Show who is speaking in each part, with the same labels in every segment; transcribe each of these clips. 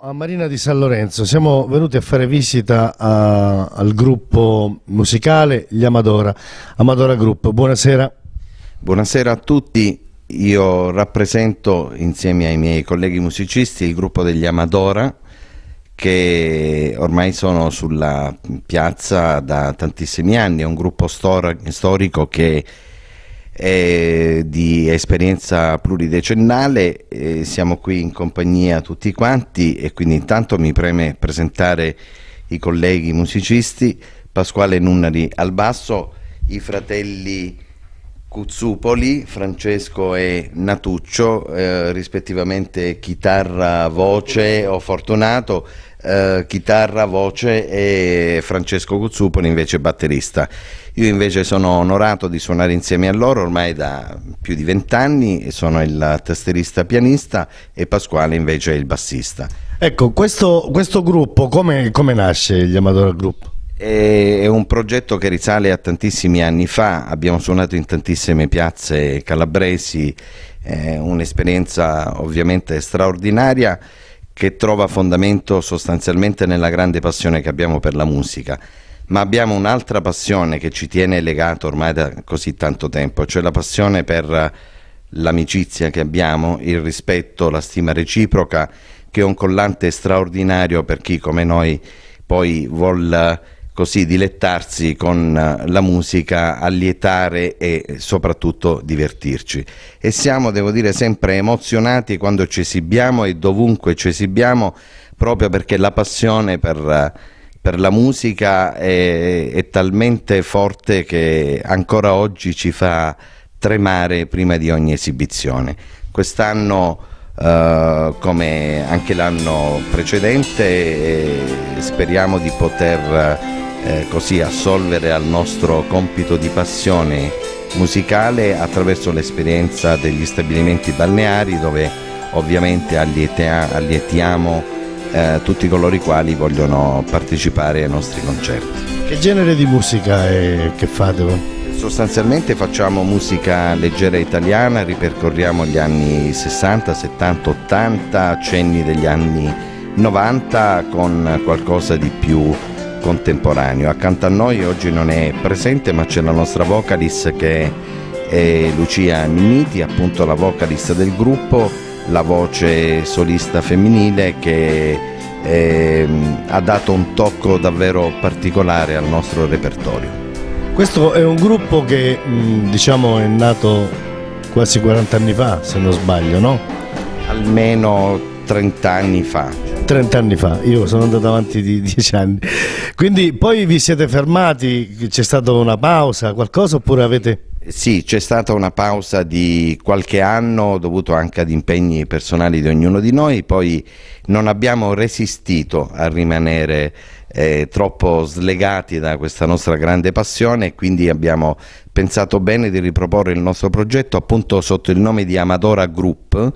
Speaker 1: a Marina di San Lorenzo, siamo venuti a fare visita a, al gruppo musicale Gli Amadora, Amadora Group. Buonasera.
Speaker 2: Buonasera a tutti, io rappresento insieme ai miei colleghi musicisti il gruppo degli Amadora che ormai sono sulla piazza da tantissimi anni, è un gruppo storico che eh, di esperienza pluridecennale, eh, siamo qui in compagnia tutti quanti e quindi intanto mi preme presentare i colleghi musicisti Pasquale Nunnari al basso, i fratelli Cuzzupoli, Francesco e Natuccio, eh, rispettivamente chitarra, voce o Fortunato eh, chitarra, voce e Francesco Guzzupoli invece batterista. Io invece sono onorato di suonare insieme a loro ormai da più di vent'anni, sono il tastierista pianista e Pasquale invece è il bassista. Ecco, questo, questo gruppo come, come nasce gli Amadora Group? È un progetto che risale a tantissimi anni fa, abbiamo suonato in tantissime piazze calabresi, è eh, un'esperienza ovviamente straordinaria che trova fondamento sostanzialmente nella grande passione che abbiamo per la musica, ma abbiamo un'altra passione che ci tiene legato ormai da così tanto tempo, cioè la passione per eh, l'amicizia che abbiamo, il rispetto, la stima reciproca, che è un collante straordinario per chi come noi poi vuole così dilettarsi con eh, la musica, allietare e soprattutto divertirci. E siamo, devo dire, sempre emozionati quando ci esibiamo e dovunque ci esibiamo, proprio perché la passione per, per la musica è, è talmente forte che ancora oggi ci fa tremare prima di ogni esibizione. Quest'anno... Uh, come anche l'anno precedente e eh, speriamo di poter eh, così assolvere al nostro compito di passione musicale attraverso l'esperienza degli stabilimenti balneari dove ovviamente allietea, allietiamo eh, tutti coloro i quali vogliono partecipare ai nostri concerti. Che genere di musica è che fate? Sostanzialmente facciamo musica leggera italiana, ripercorriamo gli anni 60, 70, 80, accenni degli anni 90 con qualcosa di più contemporaneo. Accanto a noi oggi non è presente ma c'è la nostra vocalist che è Lucia Minniti, appunto la vocalist del gruppo, la voce solista femminile che eh, ha dato un tocco davvero particolare al nostro repertorio.
Speaker 1: Questo è un gruppo che mm, diciamo è nato quasi 40 anni fa, se non sbaglio, no? Almeno 30 anni fa. 30 anni fa, io sono andato avanti di 10 anni. Quindi poi vi siete fermati,
Speaker 2: c'è stata una pausa, qualcosa oppure avete... Sì, c'è stata una pausa di qualche anno dovuto anche ad impegni personali di ognuno di noi, poi non abbiamo resistito a rimanere eh, troppo slegati da questa nostra grande passione e quindi abbiamo pensato bene di riproporre il nostro progetto appunto sotto il nome di Amadora Group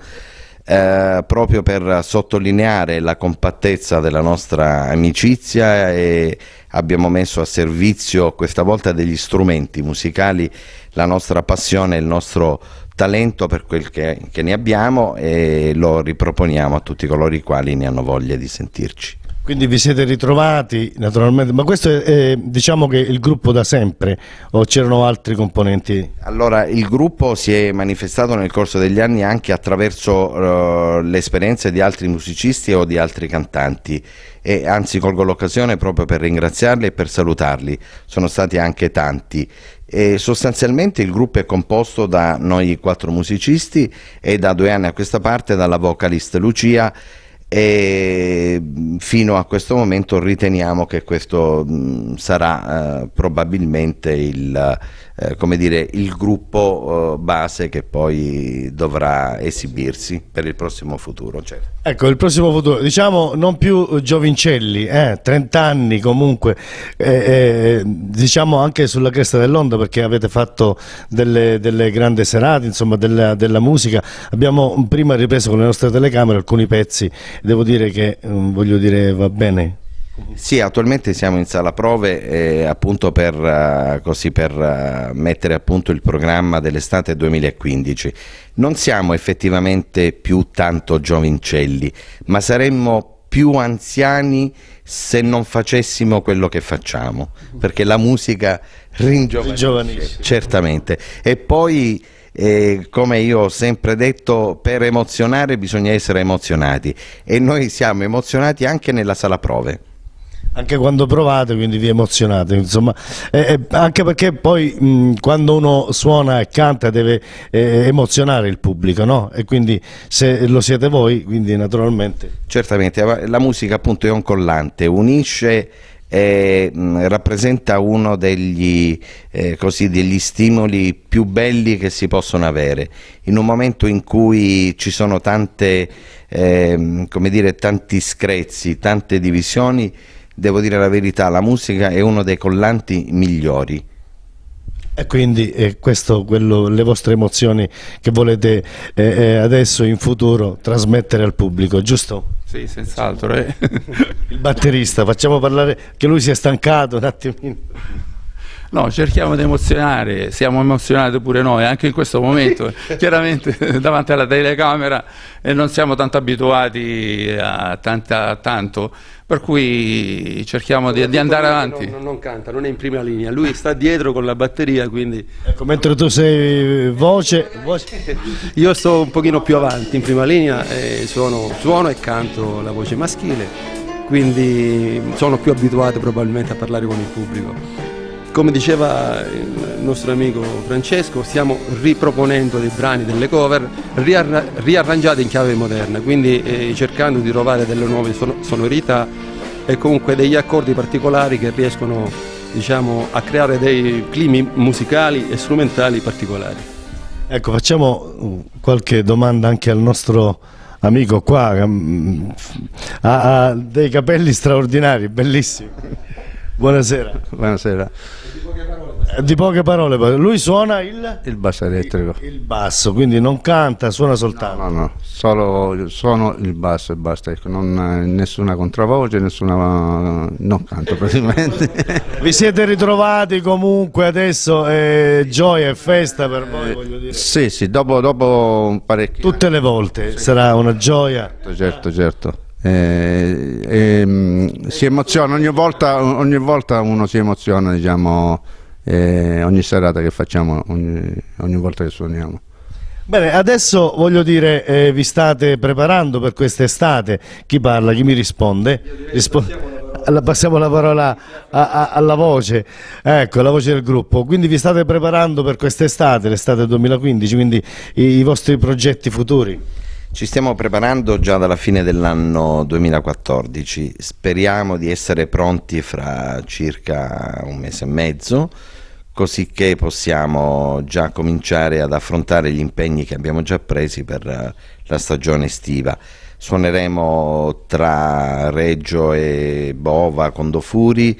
Speaker 2: eh, proprio per sottolineare la compattezza della nostra amicizia e abbiamo messo a servizio questa volta degli strumenti musicali la nostra passione il nostro talento per quel che, che ne abbiamo e lo riproponiamo a tutti coloro i quali ne hanno voglia di sentirci.
Speaker 1: Quindi vi siete ritrovati naturalmente, ma questo è, è diciamo che il gruppo da sempre o c'erano altri componenti?
Speaker 2: Allora il gruppo si è manifestato nel corso degli anni anche attraverso uh, le esperienze di altri musicisti o di altri cantanti e anzi colgo l'occasione proprio per ringraziarli e per salutarli, sono stati anche tanti. E sostanzialmente il gruppo è composto da noi quattro musicisti e da due anni a questa parte dalla vocalist Lucia e mm, fino a questo momento riteniamo che questo mh, mm, sarà eh, probabilmente il, eh, come dire, il gruppo eh, base che poi dovrà esibirsi per il prossimo futuro. Certo.
Speaker 1: Ecco, il prossimo futuro, diciamo non più giovincelli, eh, 30 anni comunque, eh, eh, diciamo anche sulla cresta dell'onda perché avete fatto delle, delle grandi serate, insomma della, della, musica, abbiamo prima ripreso con le nostre telecamere alcuni pezzi, devo dire che, mm, voglio dire, va bene.
Speaker 2: Sì, attualmente siamo in sala prove eh, appunto per, uh, così, per uh, mettere a punto il programma dell'estate 2015. Non siamo effettivamente più tanto giovincelli, ma saremmo più anziani se non facessimo quello che facciamo, perché la musica ringiovanisce, certamente. E poi, eh, come io ho sempre detto, per emozionare bisogna essere emozionati e noi siamo emozionati anche nella sala prove
Speaker 1: anche quando provate quindi vi emozionate insomma eh, eh, anche perché poi mh, quando uno suona e canta deve eh, emozionare
Speaker 2: il pubblico no? e quindi se lo siete voi quindi naturalmente certamente la musica appunto è un collante unisce eh, rappresenta uno degli, eh, così, degli, stimoli più belli che si possono avere in un momento in cui ci sono tante, eh, dire, tanti screzi tante divisioni devo dire la verità, la musica è uno dei collanti migliori.
Speaker 1: E quindi eh, questo, quello, le vostre emozioni che volete eh, eh adesso in futuro trasmettere al pubblico, giusto?
Speaker 2: Sì, senz'altro.
Speaker 1: Eh. Il batterista, facciamo parlare che lui si è stancato un attimino.
Speaker 3: No, cerchiamo di emozionare, siamo emozionati pure noi, anche in questo momento, chiaramente davanti alla telecamera e non siamo tanto abituati a, tanta, a tanto per cui cerchiamo di, di, andare avanti. Non, non, canta, non è in prima linea, lui sta dietro con la batteria, quindi...
Speaker 1: Ecco, mentre tu sei eh, voce, voce...
Speaker 3: Io sto un pochino più avanti in prima linea, e suono, suono e canto la voce maschile, quindi sono più abituato probabilmente a parlare con il pubblico. Come diceva eh, nostro amico Francesco, stiamo riproponendo dei brani, delle cover riarra riarrangiate in chiave moderna, quindi eh, cercando di trovare delle nuove son sonorità e comunque degli accordi particolari che riescono diciamo, a creare dei climi musicali e strumentali particolari.
Speaker 1: Ecco, facciamo uh, qualche domanda anche al nostro amico qua, mm, ha, ha dei capelli straordinari, bellissimi. Buonasera. Buonasera di poche parole, lui suona il... il basso elettrico. Il, il, basso, quindi non canta, suona soltanto. No, no, no. solo suono il basso e basta, ecco, non, eh, nessuna contravoce, nessuna... non canto praticamente. Vi siete ritrovati comunque adesso, eh, gioia e festa per voi, eh, voglio dire. Sì, sì, dopo, dopo parecchi Tutte le volte sì. sarà una gioia. Certo, certo, certo. Eh, ehm, si emoziona ogni volta, ogni volta uno si emoziona diciamo eh, ogni serata che facciamo, ogni, ogni volta che suoniamo. Bene, adesso voglio dire, eh, vi state preparando per quest'estate. Chi parla, chi mi risponde? Rispo alla, passiamo la parola a, a, alla voce, ecco, la voce del gruppo. Quindi vi state preparando per quest'estate, l'estate 2015, quindi i, i vostri progetti futuri?
Speaker 2: Ci stiamo preparando già dalla fine dell'anno 2014, speriamo di essere pronti fra circa un mese e mezzo, così che possiamo già cominciare ad affrontare gli impegni che abbiamo già presi per eh, la stagione estiva. Suoneremo tra Reggio e Bova, con Condofuri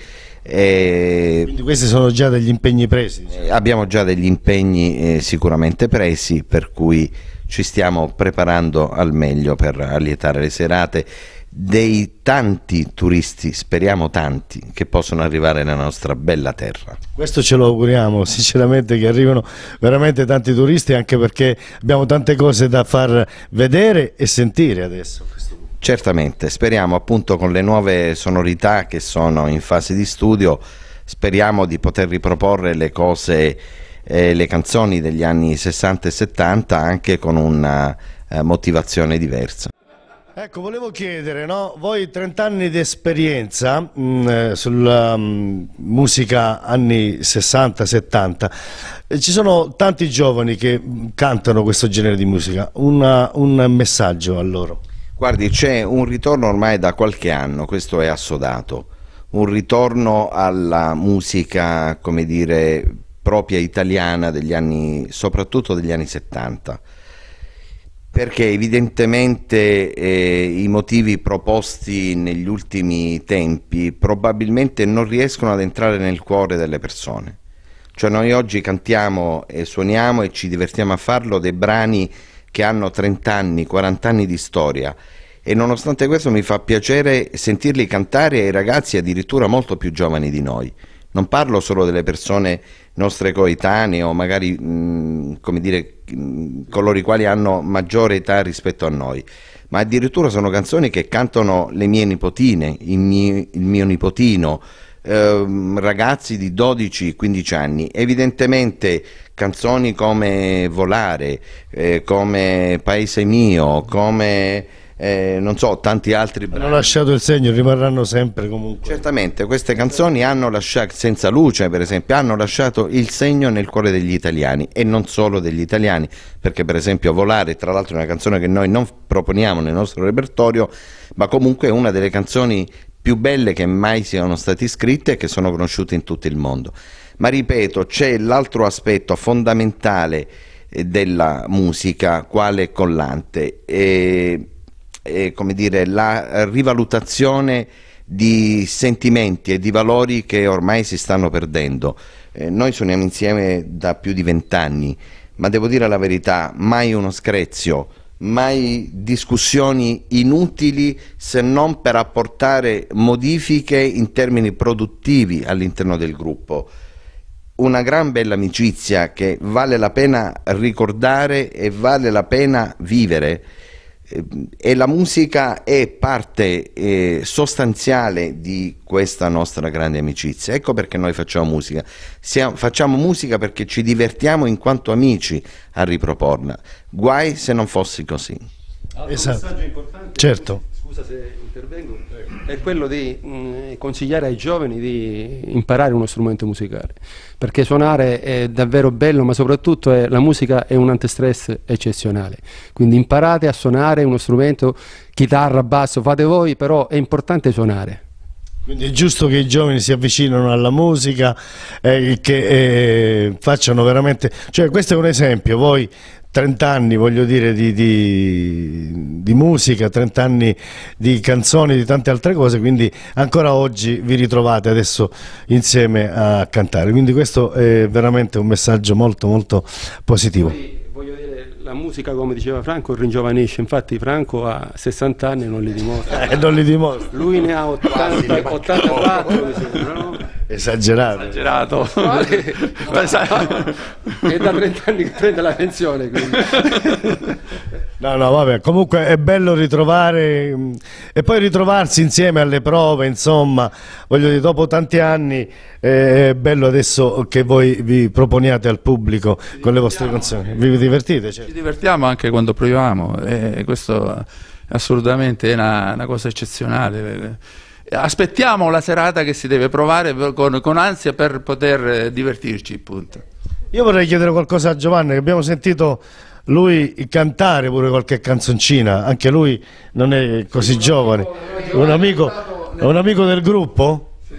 Speaker 2: eh, Quindi questi sono già degli impegni presi? Diciamo. Eh, abbiamo già degli impegni eh, sicuramente presi, per cui ci stiamo preparando al meglio per allietare le serate dei tanti turisti, speriamo tanti, che possono arrivare nella nostra bella terra.
Speaker 1: Questo ce lo auguriamo sinceramente che arrivino veramente tanti turisti anche perché abbiamo tante cose da far vedere e sentire adesso.
Speaker 2: Certamente, speriamo appunto con le nuove sonorità che sono in fase di studio, speriamo di poter riproporre le cose, eh, le canzoni degli anni 60 e 70 anche con una eh, motivazione diversa.
Speaker 1: Ecco, volevo chiedere, no? voi 30 anni di esperienza mm, eh, sulla mm, musica anni 60-70, eh, ci sono tanti giovani che mm, cantano questo genere
Speaker 2: di musica, una, un messaggio a loro. Guardi, c'è un ritorno ormai da qualche anno, questo è assodato, un ritorno alla musica, come dire, propria italiana degli anni, soprattutto degli anni 70 perché evidentemente eh, i motivi proposti negli ultimi tempi probabilmente non riescono ad entrare nel cuore delle persone. Cioè noi oggi cantiamo e suoniamo e ci divertiamo a farlo dei brani che hanno 30 anni, 40 anni di storia e nonostante questo mi fa piacere sentirli cantare ai ragazzi addirittura molto più giovani di noi. Non parlo solo delle persone nostre coetanee o magari mh, come dire, mh, coloro i quali hanno maggiore età rispetto a noi, ma addirittura sono canzoni che cantano le mie nipotine, il mio, il mio nipotino, ehm, ragazzi di 12-15 anni. Evidentemente canzoni come Volare, eh, come Paese mio, come... Eh, non so, tanti altri brani. Hanno lasciato
Speaker 1: il segno, rimarranno sempre comunque.
Speaker 2: Certamente, queste canzoni hanno lasciato, senza luce per esempio, hanno lasciato il segno nel cuore degli italiani e non solo degli italiani, perché per esempio Volare, tra l'altro è una canzone che noi non proponiamo nel nostro repertorio, ma comunque è una delle canzoni più belle che mai siano state scritte e che sono conosciute in tutto il mondo. Ma ripeto, c'è l'altro aspetto fondamentale eh, della musica, quale collante, e, e, come dire, la rivalutazione di sentimenti e di valori che ormai si stanno perdendo. Eh, noi suoniamo insieme da più di vent'anni, ma devo dire la verità, mai uno screzio mai discussioni inutili se non per apportare modifiche in termini produttivi all'interno del gruppo. Una gran bella amicizia che vale la pena ricordare e vale la pena vivere Ehm, e la musica è parte eh, sostanziale di questa nostra grande amicizia. Ecco perché noi facciamo musica. Siamo, facciamo musica perché ci divertiamo in quanto amici a riproporla. Guai se non fossi così. Esatto. Certo
Speaker 1: scusa se intervengo,
Speaker 3: è quello di mh, mm, consigliare ai giovani di imparare uno strumento musicale, perché suonare è davvero bello, ma soprattutto è, la musica è un antistress eccezionale. Quindi imparate a suonare uno strumento, chitarra, basso, fate voi, però è
Speaker 1: importante suonare. Quindi è giusto che i giovani si avvicinino alla musica e eh, che eh, facciano veramente... Cioè questo è un esempio, voi 30 anni voglio dire di, di, di, musica, 30 anni di canzoni, di tante altre cose, quindi ancora oggi vi ritrovate adesso insieme a cantare, quindi questo è veramente un messaggio molto molto positivo. Poi, voglio
Speaker 3: dire, la musica come diceva Franco ringiovanisce, infatti Franco a 60 anni non li dimostra,
Speaker 1: eh, non li dimostra. lui ne ha 80, 84, no? esagerato. esagerato. No, no.
Speaker 3: è da 30 anni che prende la pensione. Quindi.
Speaker 1: No, no, vabbè, comunque è bello ritrovare mm, e poi ritrovarsi insieme alle prove, insomma, voglio dire, dopo tanti anni eh, è bello adesso che voi vi proponiate al pubblico Ci con le vostre canzoni. Vi divertite?
Speaker 3: Certo. Ci divertiamo anche quando proviamo e eh, questo assolutamente è una, una cosa eccezionale aspettiamo la serata che si deve provare con, con ansia per poter eh, divertirci. Punto.
Speaker 1: Io vorrei chiedere qualcosa a Giovanni, che abbiamo sentito lui cantare pure qualche canzoncina, anche lui non è così un giovane. è un,
Speaker 4: amico, un amico del gruppo? Sì.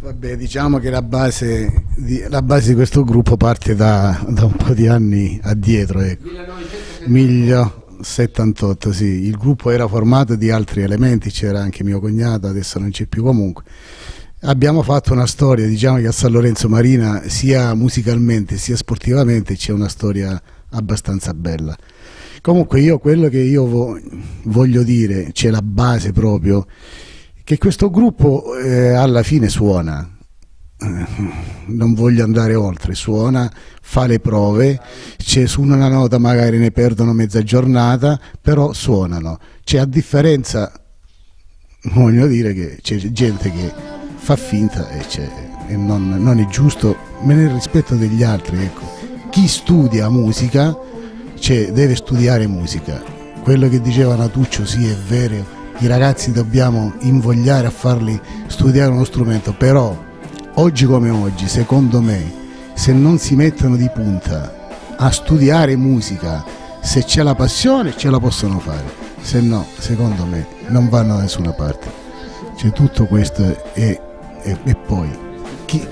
Speaker 4: Vabbè, diciamo che la base di, la base di questo gruppo parte da, da, un po' di anni addietro. Ecco. 1978. Miglio, 78, sì, il gruppo era formato di altri elementi, c'era anche mio cognato, adesso non c'è più comunque. Abbiamo fatto una storia, diciamo che a San Lorenzo Marina sia musicalmente sia sportivamente c'è una storia abbastanza bella. Comunque io quello che io voglio dire, c'è la base proprio, che questo gruppo eh, alla fine suona, eh, non voglio andare oltre, suona, fa le prove, cioè, su una nota magari ne perdono mezza giornata, però suonano. C'è a differenza, voglio dire che c'è gente che fa finta e, e non, non, è giusto, ma nel rispetto degli altri. Ecco. Chi studia musica cioè, deve studiare musica. Quello che diceva Natuccio sì è vero, i ragazzi dobbiamo invogliare a farli studiare uno strumento, però Oggi come oggi, secondo me, se non si mettono di punta a studiare musica, se c'è la passione ce la possono fare, se no, secondo me, non vanno da nessuna parte. C'è tutto questo e, e, e poi... Chi,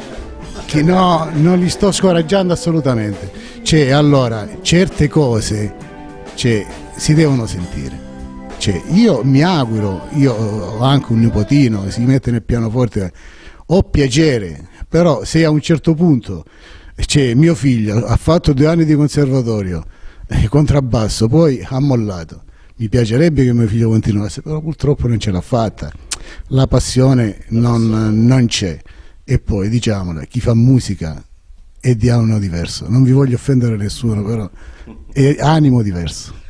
Speaker 4: chi, no, non li sto scoraggiando assolutamente. C'è allora, certe cose cioè, si devono sentire. Cioè, io mi auguro, io ho anche un nipotino, si mette nel pianoforte ho piacere, però se a un certo punto cioè, mio figlio ha fatto due anni di conservatorio, eh, contrabbasso, poi ha mollato, mi piacerebbe che mio figlio continuasse, però purtroppo non ce l'ha fatta, la passione non, non c'è. E poi diciamolo, chi fa musica è di animo diverso, non vi voglio offendere nessuno, però è animo diverso.